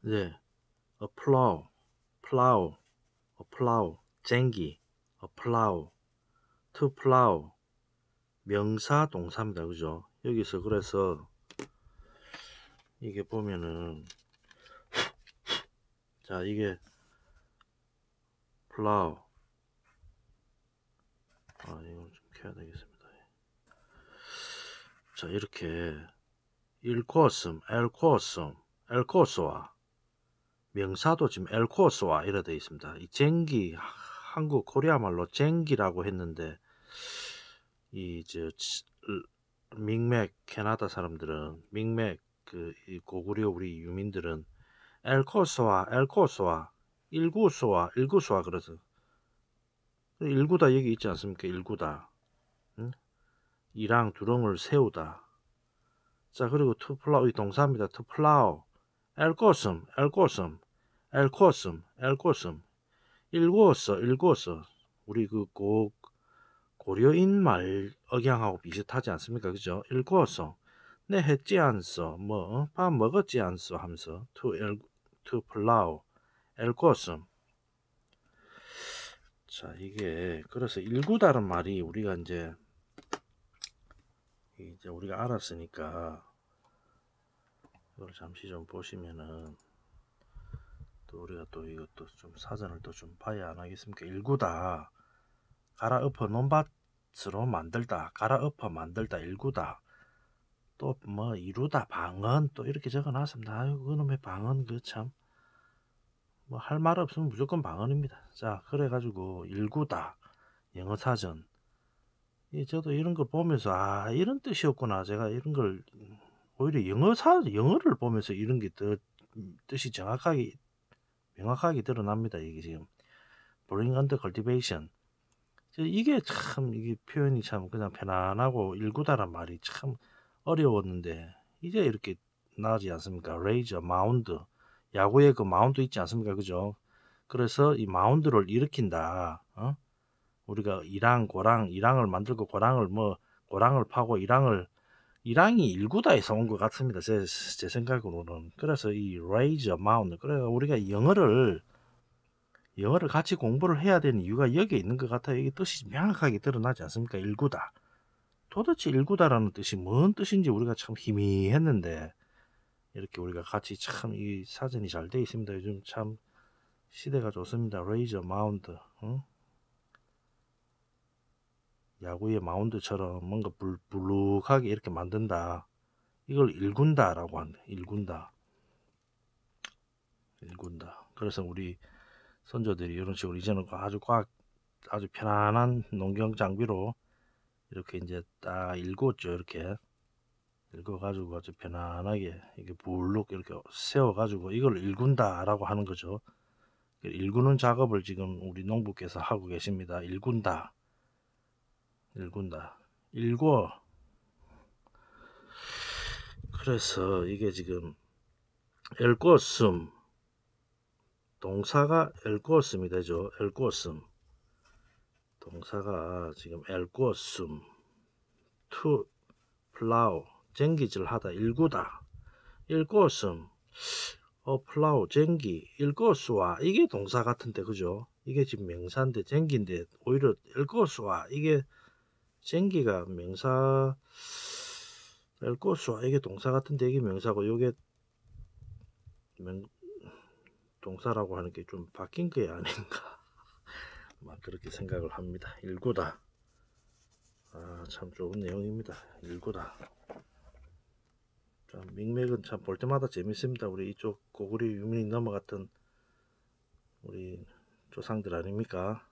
네. a plow, plow, a plow, 쟁기, a plow, to plow, 명사 동사입니다. 그죠? 여기서 그래서 이게 보면은 자 이게 plow 아 이걸 좀 켜야 되겠습니다. 자 이렇게 일코슴, 엘코슴, 엘코스와 명사도 지금 엘코스와 이래 되어 있습니다. 이 쟁기 한국 코리아말로 쟁기라고 했는데 이저 밍맥 캐나다 사람들은 밍맥 그 고구려 우리 유민들은 엘코스와 엘코스와 일구스와 일구스와 그래서 일구다 여기 있지 않습니까? 일구다 응? 이랑 두렁을 세우다 자 그리고 투플라우 이 동사입니다. 투플라우 엘코슴 엘코슴 엘코슴, 엘코슴. 일고서, 일고서. 우리 그 고, 고려인 말 억양하고 비슷하지 않습니까? 그죠? 일고서. 네, 했지 않소. 뭐, 밥 먹었지 않소. 하면서. 투 엘, 투 플라우. 엘코슴. 자, 이게, 그래서 일구다는 말이 우리가 이제, 이제 우리가 알았으니까, 이걸 잠시 좀 보시면은, 또 우리가 또 이것도 좀 사전을 또 좀 봐야 안 하겠습니까? 일구다. 갈아엎어 논밭으로 만들다. 갈아엎어 만들다. 일구다. 또 뭐 이루다. 방언. 또 이렇게 적어놨습니다. 아유 그놈의 방언 그 참. 뭐 할 말 없으면 무조건 방언입니다. 자 그래가지고 일구다. 영어사전. 예, 저도 이런 걸 보면서 아 이런 뜻이었구나 제가 이런 걸 오히려 영어사 영어를 보면서 이런 게더 뜻이 정확하게 명확하게 드러납니다. 이게 지금 bring under cultivation. 이게 참 이게 표현이 참 그냥 편안하고 일구다란 말이 참 어려웠는데 이제 이렇게 나지 않습니까? 레이저 마운드 야구에 그 마운드 있지 않습니까? 그죠? 그래서 이 마운드를 일으킨다. 어? 우리가 이랑 고랑 이랑을 만들고 고랑을 뭐 고랑을 파고 이랑을 이랑이 1구다에서 온 것 같습니다. 제, 제 생각으로는. 그래서 이 raise amount, 그래서 우리가 영어를 영어를 같이 공부를 해야 되는 이유가 여기에 있는 것 같아요. 이게 뜻이 명확하게 드러나지 않습니까? 1구다. 도대체 1구다라는 뜻이 뭔 뜻인지 우리가 참 희미했는데 이렇게 우리가 같이 참 이 사전이 잘 돼 있습니다. 요즘 참 시대가 좋습니다. raise amount. 응? 야구의 마운드처럼 뭔가 불룩하게 이렇게 만든다. 이걸 일군다라고 한다. 일군다. 일군다. 그래서 우리 선조들이 이런 식으로 이제는 그 아주 꽉 아주 편안한 농경 장비로 이렇게 이제 딱 일궜죠. 이렇게 읽어가지고 아주 편안하게 이게 볼록 이렇게 세워가지고 이걸 일군다라고 하는 거죠. 일구는 작업을 지금 우리 농부께서 하고 계십니다. 일군다. 일군다. 일고 그래서 이게 지금 엘꼬슴 동사가 엘꼬슴이 되죠. 엘꼬슴 동사가 지금 엘꼬슴 투 플라우 쟁기질 하다 일구다 일꼬슴 어 플라우 쟁기 일꼬스와 이게 동사 같은데 그죠? 이게 지금 명사인데 쟁기인데 오히려 일꼬스와 이게 쟁기가 명사 꽃수 이게 동사 같은데 이게 명사고 이게 명, 동사라고 하는 게 좀 바뀐 게 아닌가 막 그렇게 생각을 합니다 일구다 아 참 좋은 내용입니다 일구다 참 밍맥은 참 볼 때마다 재밌습니다 우리 이쪽 고구리 유민인 넘어갔던 우리 조상들 아닙니까